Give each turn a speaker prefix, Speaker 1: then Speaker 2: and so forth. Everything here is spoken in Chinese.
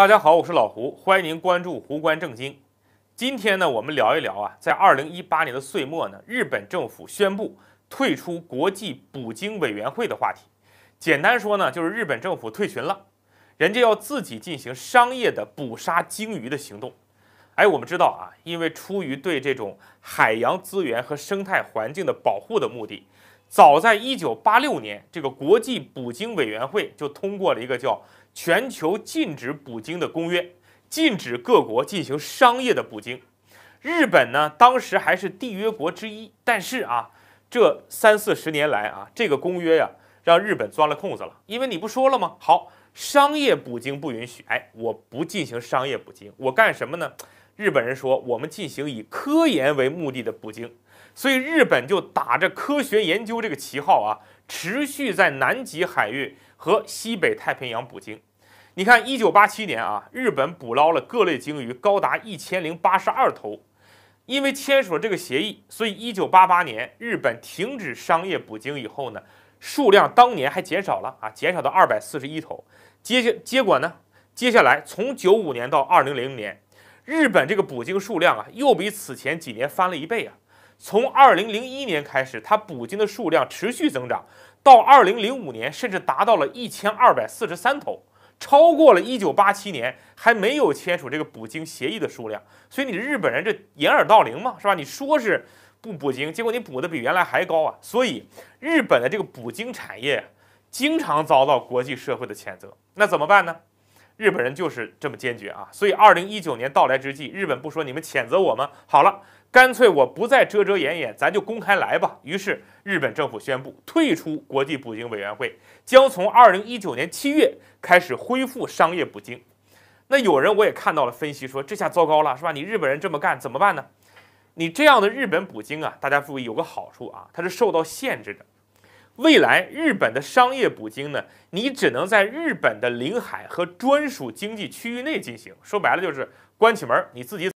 Speaker 1: 大家好，我是老胡，欢迎您关注胡观正经。今天呢，我们聊一聊啊，在二零一八年的岁末呢，日本政府宣布退出国际捕鲸委员会的话题。简单说呢，就是日本政府退群了，人家要自己进行商业的捕杀鲸鱼的行动。哎，我们知道啊，因为出于对这种海洋资源和生态环境的保护的目的，早在一九八六年，这个国际捕鲸委员会就通过了一个叫。全球禁止捕鲸的公约禁止各国进行商业的捕鲸。日本呢，当时还是缔约国之一。但是啊，这三四十年来啊，这个公约呀，让日本钻了空子了。因为你不说了吗？好，商业捕鲸不允许。哎，我不进行商业捕鲸，我干什么呢？日本人说，我们进行以科研为目的的捕鲸。所以，日本就打着科学研究这个旗号啊，持续在南极海域和西北太平洋捕鲸。你看，一九八七年啊，日本捕捞了各类鲸鱼高达一千零八十二头。因为签署了这个协议，所以一九八八年日本停止商业捕鲸以后呢，数量当年还减少了啊，减少到二百四十一头。接下结果呢，接下来从九五年到二零零年，日本这个捕鲸数量啊，又比此前几年翻了一倍啊。从二零零一年开始，它捕鲸的数量持续增长，到二零零五年甚至达到了一千二百四十三头。超过了一九八七年还没有签署这个捕鲸协议的数量，所以你日本人这掩耳盗铃嘛，是吧？你说是不捕鲸，结果你捕的比原来还高啊！所以日本的这个捕鲸产业经常遭到国际社会的谴责，那怎么办呢？日本人就是这么坚决啊！所以二零一九年到来之际，日本不说你们谴责我吗？好了。干脆我不再遮遮掩掩，咱就公开来吧。于是日本政府宣布退出国际捕鲸委员会，将从二零一九年七月开始恢复商业捕鲸。那有人我也看到了，分析说这下糟糕了，是吧？你日本人这么干怎么办呢？你这样的日本捕鲸啊，大家注意有个好处啊，它是受到限制的。未来日本的商业捕鲸呢，你只能在日本的领海和专属经济区域内进行。说白了就是关起门你自己。